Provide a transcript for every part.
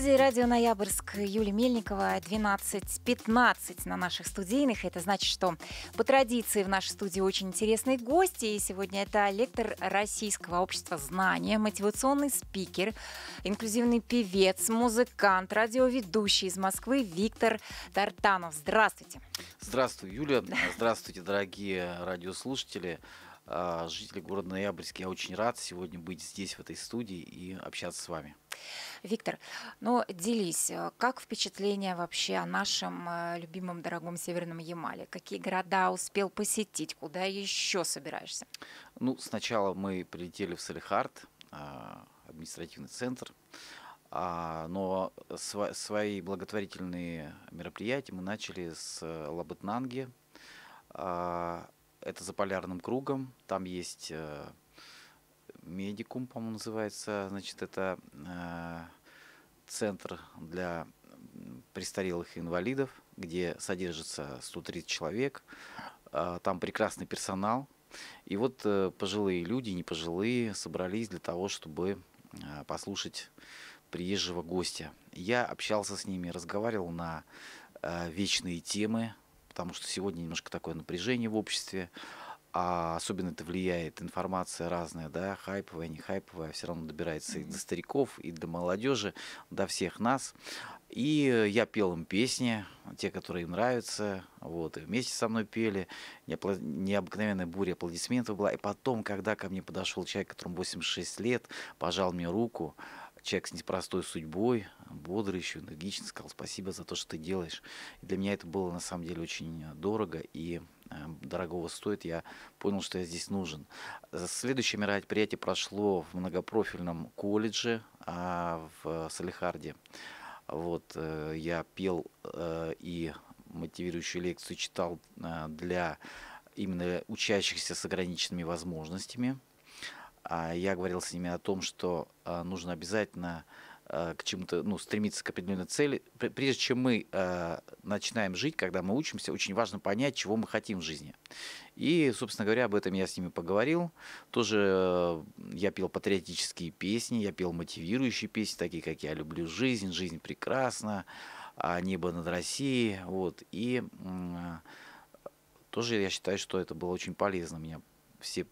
студии радио «Ноябрьск» Юлия Мельникова, 12.15 на наших студийных. Это значит, что по традиции в нашей студии очень интересные гости. И сегодня это лектор Российского общества знания, мотивационный спикер, инклюзивный певец, музыкант, радиоведущий из Москвы Виктор Тартанов. Здравствуйте. Здравствуй, Юля Здравствуйте, дорогие радиослушатели. А, жители города Ноябрьск. Я очень рад сегодня быть здесь, в этой студии и общаться с вами. Виктор, ну делись, э, как впечатление вообще о нашем э, любимом дорогом Северном Ямале? Какие города успел посетить? Куда еще собираешься? Ну, сначала мы прилетели в Салихард, а, административный центр, а, но свои благотворительные мероприятия мы начали с э, Лабытнанги, это за полярным кругом, там есть э, медикум, по-моему, называется, значит, это э, центр для престарелых инвалидов, где содержится 130 человек, а, там прекрасный персонал, и вот э, пожилые люди, не пожилые, собрались для того, чтобы послушать приезжего гостя. Я общался с ними, разговаривал на вечные темы, потому что сегодня немножко такое напряжение в обществе, а особенно это влияет информация разная, да, хайповая, не хайповая, все равно добирается mm-hmm. и до стариков, и до молодежи, до всех нас. И я пел им песни, те, которые им нравятся, вот, и вместе со мной пели, необыкновенная буря аплодисментов была. И потом, когда ко мне подошел человек, которому 86 лет, пожал мне руку, человек с непростой судьбой, бодрый еще, энергичный, сказал спасибо за то, что ты делаешь. И для меня это было на самом деле очень э, дорого и эм, дорогого стоит. Я понял, что я здесь нужен. Э, следующее мероприятие прошло в многопрофильном колледже а, в э, Салихарде. Вот, я пел и мотивирующую лекцию читал для именно учащихся с ограниченными возможностями – а я говорил с ними о том, что а, нужно обязательно а, к чему-то, ну, стремиться к определенной цели. Прежде чем мы э, начинаем жить, когда мы учимся, очень важно понять, чего мы хотим в жизни. И, собственно говоря, об этом я с ними поговорил. Тоже э, я пел патриотические песни, я пел мотивирующие песни, такие как «Я люблю жизнь», «Жизнь прекрасна», «Небо над Россией». Вот. И э, тоже я считаю, что это было очень полезно. Меня все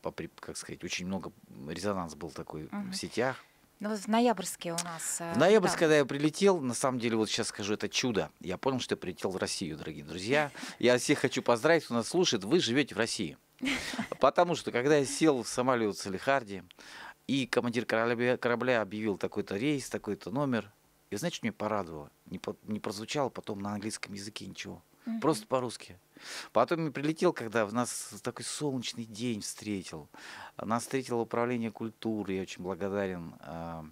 по как сказать, очень много резонанс был такой угу. в сетях. Ну, вот в ноябрьске у нас... Э, в ноябрьске, да. когда я прилетел, на самом деле, вот сейчас скажу, это чудо. Я понял, что я прилетел в Россию, дорогие друзья. Я всех хочу поздравить, кто нас слушает. Вы живете в России. Потому что, когда я сел в самолет в Салихарде, и командир корабля, корабля объявил такой-то рейс, такой-то номер, и знаете, что меня порадовало? Не, по, не прозвучало потом на английском языке ничего. Угу. Просто по-русски. Потом прилетел, когда в нас такой солнечный день встретил. Нас встретило управление культуры. Я очень благодарен а,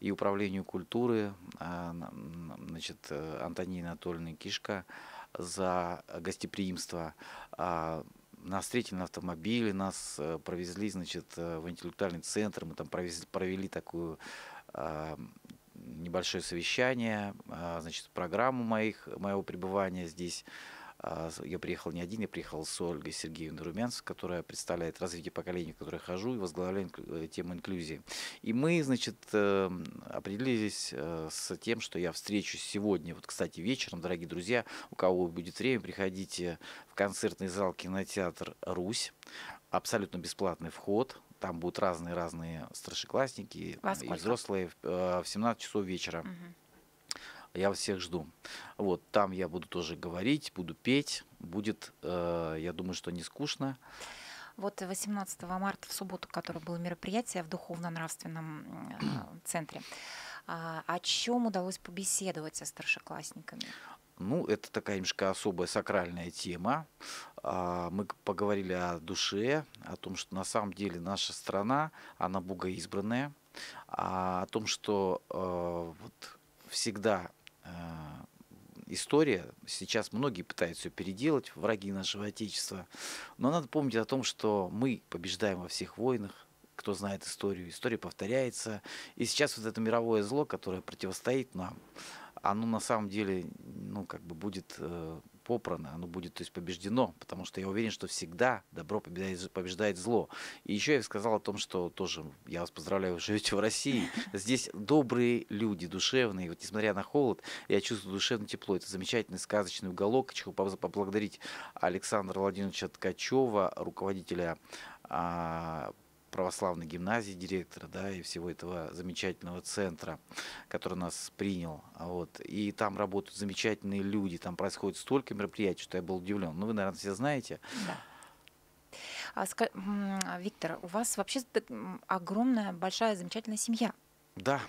и управлению культуры а, значит, э, Антонины Анатольевны Кишка за гостеприимство. А, нас встретили на автомобиле, нас э, провезли значит, э, в интеллектуальный центр, мы там провезли, провели такую небольшое совещание, значит, программу моих, моего пребывания здесь а, я приехал не один, я приехал с Ольгой Сергеевной Румянцев, которая представляет развитие поколения, в которое я хожу, и возглавляет э, тему инклюзии. И мы, значит, эм, определились э, с тем, что я встречусь сегодня, вот, кстати, вечером, дорогие друзья, у кого будет время, приходите в концертный зал кинотеатр «Русь». Абсолютно бесплатный вход, там будут разные-разные старшеклассники и взрослые э, в 17 часов вечера. Угу. Я всех жду. Вот, там я буду тоже говорить, буду петь. Будет, э, я думаю, что не скучно. Вот 18 марта, в субботу, которое было мероприятие в духовно-нравственном э, центре, а, о чем удалось побеседовать со старшеклассниками? Ну, это такая немножко особая сакральная тема. А, мы поговорили о душе, о том, что на самом деле наша страна, она богоизбранная, а, о том, что э, вот всегда Э, история. Сейчас многие пытаются ее переделать, враги нашего Отечества. Но надо помнить о том, что мы побеждаем во всех войнах, кто знает историю, история повторяется. И сейчас вот это мировое зло, которое противостоит нам, оно на самом деле, ну, как бы будет э, попрано, оно будет то есть, побеждено, потому что я уверен, что всегда добро побеждает, побеждает зло. И еще я сказал о том, что тоже я вас поздравляю, вы живете в России. Здесь добрые люди, душевные. Вот несмотря на холод, я чувствую душевное тепло. Это замечательный сказочный уголок. Хочу поблагодарить Александра Владимировича Ткачева, руководителя а, православной гимназии директора, да, и всего этого замечательного центра, который нас принял, вот, и там работают замечательные люди, там происходит столько мероприятий, что я был удивлен. Ну, вы, наверное, все знаете. Да. А, Виктор, у вас вообще огромная, большая, замечательная семья. Да.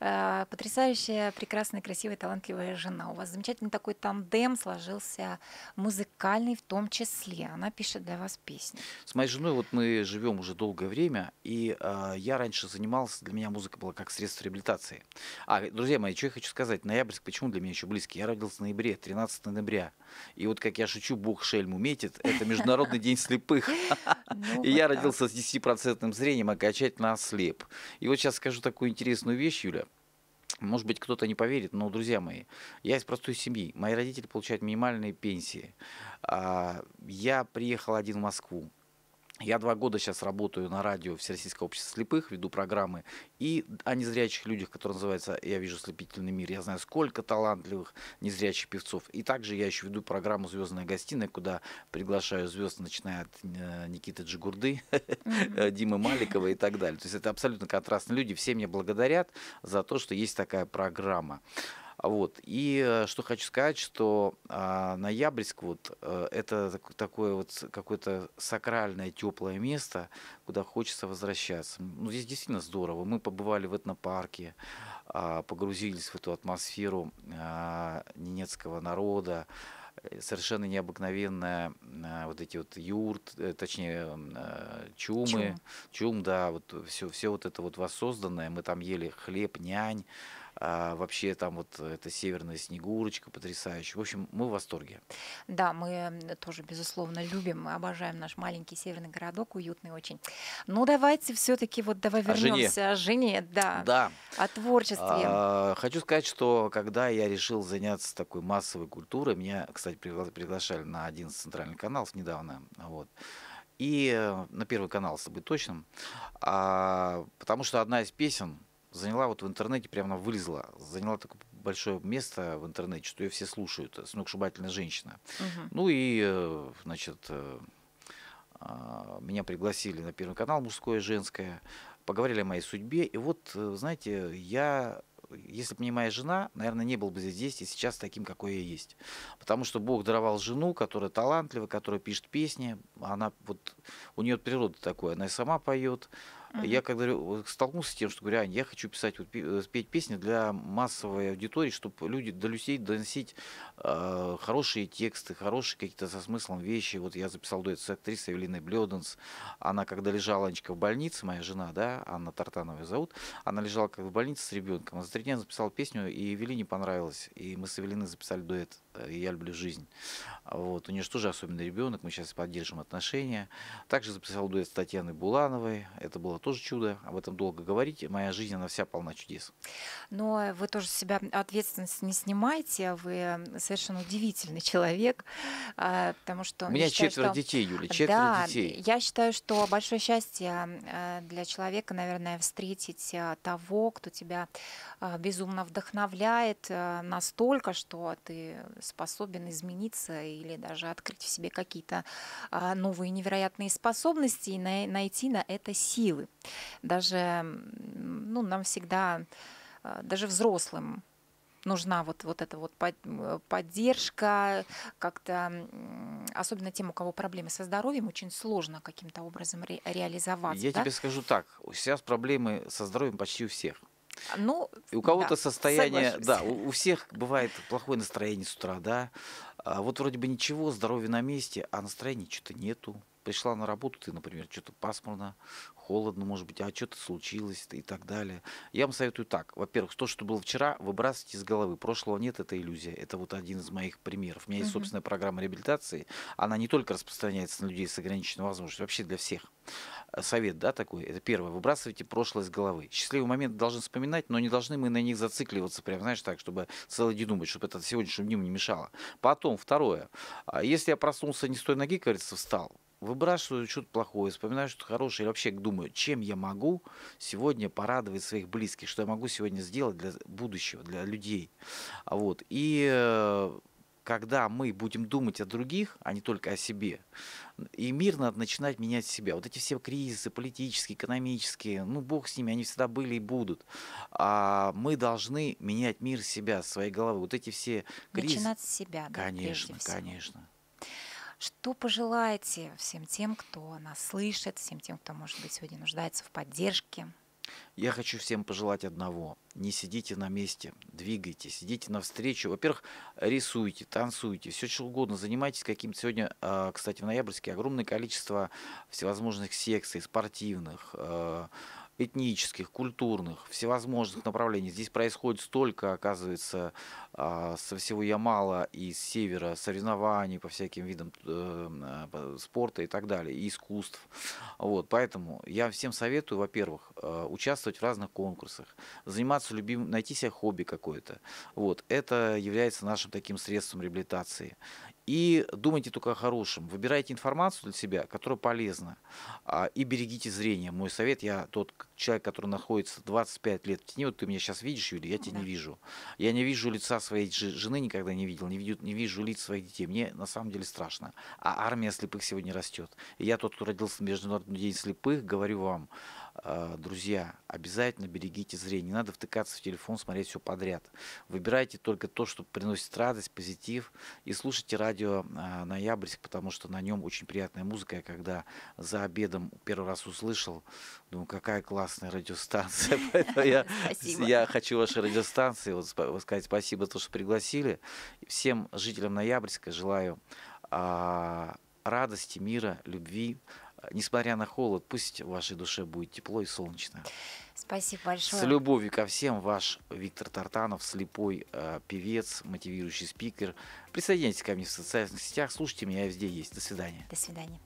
Э, потрясающая, прекрасная, красивая, талантливая жена. У вас замечательный такой тандем сложился музыкальный в том числе. Она пишет для вас песни. С моей женой вот мы живем уже долгое время, и э, я раньше занимался, для меня музыка была как средство реабилитации. А, друзья мои, что я хочу сказать, ноябрьск, почему для меня еще близкий? Я родился в ноябре, 13 ноября. И вот, как я шучу, бог шельму метит, это Международный день слепых. Ну и я родился с 10% зрением, окончательно ослеп. И вот сейчас скажу такую такую интересную вещь, Юля. Может быть, кто-то не поверит, но, друзья мои, я из простой семьи. Мои родители получают минимальные пенсии. А, я приехал один в Москву. Я два года сейчас работаю на радио Всероссийского общества слепых, веду программы и о незрячих людях, которые называются «Я вижу слепительный мир». Я знаю, сколько талантливых незрячих певцов. И также я еще веду программу «Звездная гостиная», куда приглашаю звезд, начиная от э, Никиты Джигурды, Димы Маликова и так далее. То есть это абсолютно контрастные люди. Все мне благодарят за то, что есть такая программа. Вот. И э, что хочу сказать, что а, Ноябрьск вот э, это такое вот какое-то сакральное теплое место, куда хочется возвращаться. Ну, здесь действительно здорово. Мы побывали в этнопарке, а, погрузились в эту атмосферу а, ненецкого народа. Э, совершенно необыкновенная вот эти вот юрт, э, точнее, э, чумы, чум, чум да, вот все, все вот это вот воссозданное, мы там ели хлеб, нянь, а вообще там вот эта северная снегурочка потрясающая. В общем, мы в восторге. Да, мы тоже, безусловно, любим, мы обожаем наш маленький северный городок, уютный очень. Ну, давайте все-таки вот давай вернемся о жене, жене да, да. о творчестве. А, хочу сказать, что когда я решил заняться такой массовой культурой, меня, кстати, пригла приглашали на один из центральных канал недавно. Вот. И э, на Первый канал, чтобы быть точным, а, потому что одна из песен заняла вот в интернете, прямо она вылезла, заняла такое большое место в интернете, что ее все слушают, сногсшибательная женщина. Угу. Ну и, э, значит, э, а, меня пригласили на Первый канал мужское и женское, поговорили о моей судьбе, и вот, знаете, я если бы не моя жена, наверное, не был бы здесь и сейчас таким, какой я есть. Потому что Бог даровал жену, которая талантлива, которая пишет песни. Она вот, у нее природа такая, она и сама поет, Uh-huh. Я когда столкнулся с тем, что говорю, Ань, я хочу писать, вот, э, петь песни для массовой аудитории, чтобы люди до людей доносить э, хорошие тексты, хорошие какие-то со смыслом вещи. Вот я записал дуэт с актрисой Эвелиной Блёденс. Она, когда лежала, Анечка, в больнице, моя жена, да, Анна Тартанова зовут, она лежала как в больнице с ребенком. А за три дня записал песню, и Эвелине понравилось. И мы с Эвелиной записали дуэт э, «Я люблю жизнь». Вот. У нее же тоже особенный ребенок, мы сейчас поддержим отношения. Также записал дуэт с Татьяной Булановой. Это было тоже чудо, об этом долго говорить. Моя жизнь, она вся полна чудес. Но э, вы тоже себя ответственность не снимаете, вы совершенно удивительный человек, а, потому что... У меня считаю, четверо что... детей, Юля, четверо да, детей. Я считаю, что большое счастье э, для человека, наверное, встретить э, того, кто тебя безумно вдохновляет настолько, что ты способен измениться или даже открыть в себе какие-то новые невероятные способности и найти на это силы даже ну, нам всегда, а, даже взрослым, нужна вот, вот эта вот поддержка, как-то, особенно тем, у кого проблемы со здоровьем, очень сложно каким-то образом ре реализоваться. Я да? тебе скажу так, сейчас проблемы со здоровьем почти у всех. А, ну, и у кого-то да, состояние, соглашусь. да, у, у всех бывает плохое настроение с утра, да, а вот вроде бы ничего, здоровье на месте, а настроения что-то нету, пришла на работу, ты, например, что-то пасмурно, холодно, может быть, а что-то случилось и так далее. Я вам советую так. Во-первых, то, что было вчера, выбрасывайте из головы. Прошлого нет, это иллюзия. Это вот один из моих примеров. У меня есть собственная программа реабилитации. Она не только распространяется на людей с ограниченной возможностью, вообще для всех. Э, совет, да, такой. Это первое. Выбрасывайте прошлое из головы. Счастливый момент должен вспоминать, но не должны мы на них зацикливаться, прям, знаешь, так, чтобы целый день думать, чтобы это сегодняшнему дню не мешало. Потом, второе. А если я проснулся не с той ноги, кажется, встал, выбрасываю что-то плохое, вспоминаю что-то хорошее, или вообще думаю, чем я могу сегодня порадовать своих близких, что я могу сегодня сделать для будущего, для людей. А вот. И э, когда мы будем думать о других, а не только о себе, и мир надо начинать менять себя. Вот эти все кризисы политические, экономические, ну бог с ними, они всегда были и будут. А мы должны менять мир себя, своей головы. Вот эти все кризисы. Начинать с себя, да, Конечно, конечно. Всего. Что пожелаете всем тем, кто нас слышит, всем тем, кто, может быть, сегодня нуждается в поддержке? Я хочу всем пожелать одного. Не сидите на месте, двигайтесь, идите навстречу. Во-первых, рисуйте, танцуйте, все что угодно, занимайтесь каким-то. Сегодня, а, кстати, в ноябрьске огромное количество всевозможных секций, спортивных, э, этнических, культурных, всевозможных направлений. Здесь происходит столько, оказывается, а, со всего Ямала и с севера соревнований по всяким видам э, а, спорта и так далее, и искусств. Вот, поэтому я всем советую, во-первых, э, участвовать в разных конкурсах, заниматься любимым, найти себе хобби какое-то. Вот, это является нашим таким средством реабилитации. И думайте только о хорошем. Выбирайте информацию для себя, которая полезна. А, и берегите зрение. Мой совет, я тот, человек, который находится 25 лет в тени, вот ты меня сейчас видишь, Юля, я тебя да. не вижу. Я не вижу лица своей жены, никогда не видел, не, вижу, не вижу лиц своих детей. Мне на самом деле страшно. А армия слепых сегодня растет. И я тот, кто родился в Международный день слепых, говорю вам, э, друзья, обязательно берегите зрение. Не надо втыкаться в телефон, смотреть все подряд. Выбирайте только то, что приносит радость, позитив. И слушайте радио э, «Ноябрьск», потому что на нем очень приятная музыка. Я когда за обедом первый раз услышал, думаю, какая классная прекрасная радиостанция. Поэтому я, хочу вашей радиостанции сказать спасибо за то, что пригласили. Всем жителям Ноябрьска желаю а, радости, мира, любви. Несмотря на холод, пусть в вашей душе будет тепло и солнечно. Спасибо большое. С любовью ко всем, ваш Виктор Тартанов, слепой э, певец, мотивирующий спикер. Присоединяйтесь ко мне в социальных сетях, слушайте меня, я везде есть. До свидания. До свидания.